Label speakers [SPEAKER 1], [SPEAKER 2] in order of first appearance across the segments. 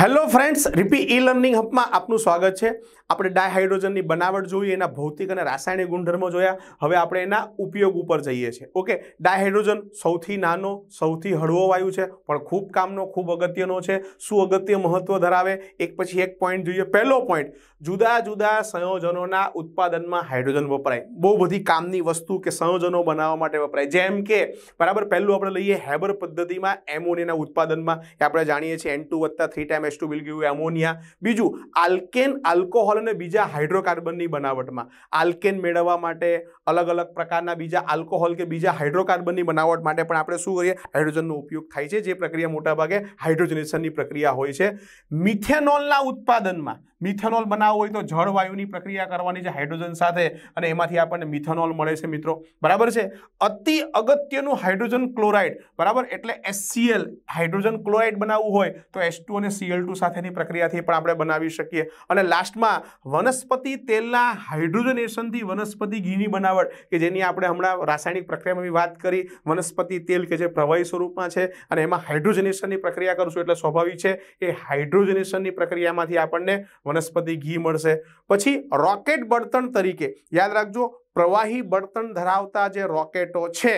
[SPEAKER 1] hello friends RP e learning હબમાં આપનું સ્વાગત છે આપણે ડાયહાઇડ્રોજનની બનાવટ જોઈએ એના ભૌતિક અને રાસાયણિક ગુણધર્મો જોયા હવે આપણે એના ઉપયોગ ઉપર જઈએ છીએ ઓકે ડાયહાઇડ્રોજન સૌથી નાનો સૌથી હળવો વાયુ છે પણ ખૂબ કામનો ખૂબ અગત્યનો છે શું અગત્ય મહત્વ ધરાવે એક પછી એક પોઈન્ટ જોઈએ પહેલો પોઈન્ટ જુદા જુદા સંયોજનોના ઉત્પાદનમાં હાઇડ્રોજન વપરાય બહુ બધી કામની વસ્તુ કે સંયોજનો બનાવવા માટે વપરાય જેમ કે બરાબર પહેલું આપણે લઈએ હેબર પદ્ધતિમાં એમોનિયાના ઉત્પાદનમાં આપણે જાણીએ છીએ એન ટુ વત્તા થ્રી ટાઈમ ટુ એસ્ટોબિલ ગયું એમોનિયા બીજું આલ્કેન આલ્કોહોલ અને બીજા હાઇડ્રોકાર્બનની બનાવટમાં આલ્કેન મેળવવા માટે અલગ અલગ પ્રકારના બીજા આલ્કોહોલ કે બીજા હાઇડ્રોકાર્બનની બનાવટ માટે પણ આપણે શું કરીએ હાઇડ્રોજનનો ઉપયોગ થાય છે જે પ્રક્રિયા મોટાભાગે હાઇડ્રોજનેશનની પ્રક્રિયા હોય છે મિથેનોલના ઉત્પાદનમાં મિથેનોલ બનાવવો હોય તો જળવાયુની પ્રક્રિયા કરવાની છે હાઇડ્રોજન સાથે અને એમાંથી આપણને મિથેનોલ મળે છે મિત્રો બરાબર છે અતિ અગત્યનું હાઇડ્રોજન ક્લોરાઇડ બરાબર એટલે એસસીએલ હાઇડ્રોજન ક્લોરાઇડ બનાવવું હોય તો એસ અને સીએલ સાથેની પ્રક્રિયાથી પણ આપણે બનાવી શકીએ અને લાસ્ટમાં વનસ્પતિ તેલના હાઇડ્રોજનેશનથી વનસ્પતિ ઘીની બનાવટ બનાવટ કે જેની આપણે હમણાં રાસાયણિક પ્રક્રિયામાં વાત કરી વનસ્પતિ તેલ કે જે પ્રવાહી સ્વરૂપમાં છે અને એમાં હાઇડ્રોજનેશનની પ્રક્રિયા કરશું એટલે સ્વાભાવિક છે એ હાઇડ્રોજનેશનની પ્રક્રિયામાંથી આપણને વનસ્પતિ ઘી મળશે પછી રોકેટ બળતણ તરીકે યાદ રાખજો પ્રવાહી બળતણ ધરાવતા જે રોકેટો છે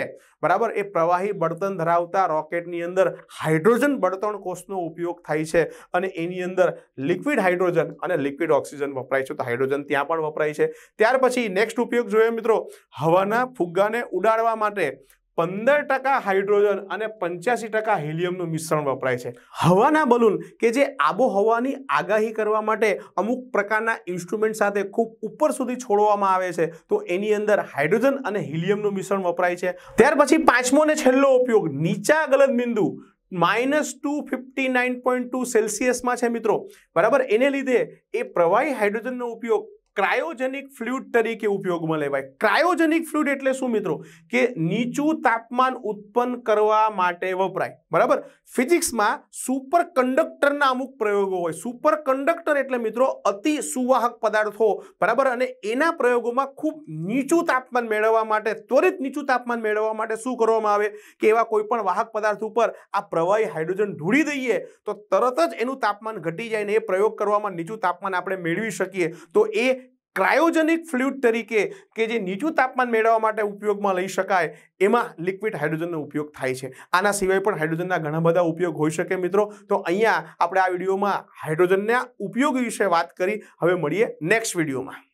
[SPEAKER 1] બરાબર એ પ્રવાહી બળતણ ધરાવતા રોકેટની અંદર હાઇડ્રોજન બળતણ કોષનો ઉપયોગ થાય છે અને એની અંદર લિક્વિડ હાઇડ્રોજન અને લિક્વિડ ઓક્સિજન વપરાય છે તો હાઇડ્રોજન ત્યાં પણ વપરાય છે ત્યાર પછી નેક્સ્ટ ઉપયોગ જોઈએ મિત્રો હવાના ફુગ્ગાને ઉડાડવા માટે પંદર ટકા હાઇડ્રોજન અને પંચ્યાસી ટકા હિલિયમનું મિશ્રણ વપરાય છે હવાના બલૂન કે જે આબોહવાની આગાહી કરવા માટે અમુક પ્રકારના ઇન્સ્ટ્રુમેન્ટ સાથે ખૂબ ઉપર સુધી છોડવામાં આવે છે તો એની અંદર હાઇડ્રોજન અને હિલિયમનું મિશ્રણ વપરાય છે ત્યાર પછી પાંચમો ને છેલ્લો ઉપયોગ નીચા ગલન બિંદુ minus two fifty nine point two સેલ્સિયસમાં છે મિત્રો બરાબર એને લીધે એ પ્રવાહી હાઇડ્રોજનનો ઉપયોગ ક્રાયોજેનિક ફ્લુઇડ તરીકે ઉપયોગમાં લેવાય ક્રાયોજેનિક ફ્લુઇડ એટલે શું મિત્રો કે નીચું તાપમાન ઉત્પન્ન કરવા માટે વપરાય બરાબર ફિઝિક્સમાં સુપર કંડક્ટરના અમુક પ્રયોગો હોય સુપર કંડક્ટર એટલે મિત્રો અતિ સુવાહક પદાર્થો બરાબર અને એના પ્રયોગોમાં ખૂબ નીચું તાપમાન મેળવવા માટે ત્વરિત નીચું તાપમાન મેળવવા માટે શું કરવામાં આવે કે એવા કોઈ પણ વાહક પદાર્થ ઉપર આ પ્રવાહી હાઇડ્રોજન ઢૂળી દઈએ તો તરત જ એનું તાપમાન ઘટી જાય ને એ પ્રયોગ કરવામાં નીચું તાપમાન આપણે મેળવી શકીએ તો એ ક્રાયોજેનિક ફ્લુઇડ તરીકે કે જે નીચું તાપમાન મેળવવા માટે ઉપયોગમાં લઈ શકાય એમાં લિક્વિડ હાઇડ્રોજનનો ઉપયોગ થાય છે આના સિવાય પણ હાઇડ્રોજનના ઘણા બધા ઉપયોગ હોઈ શકે મિત્રો તો અહીંયા આપણે આ વિડીયોમાં હાઇડ્રોજનના ઉપયોગ વિશે વાત કરી હવે મળીએ નેક્સ્ટ વિડીયોમાં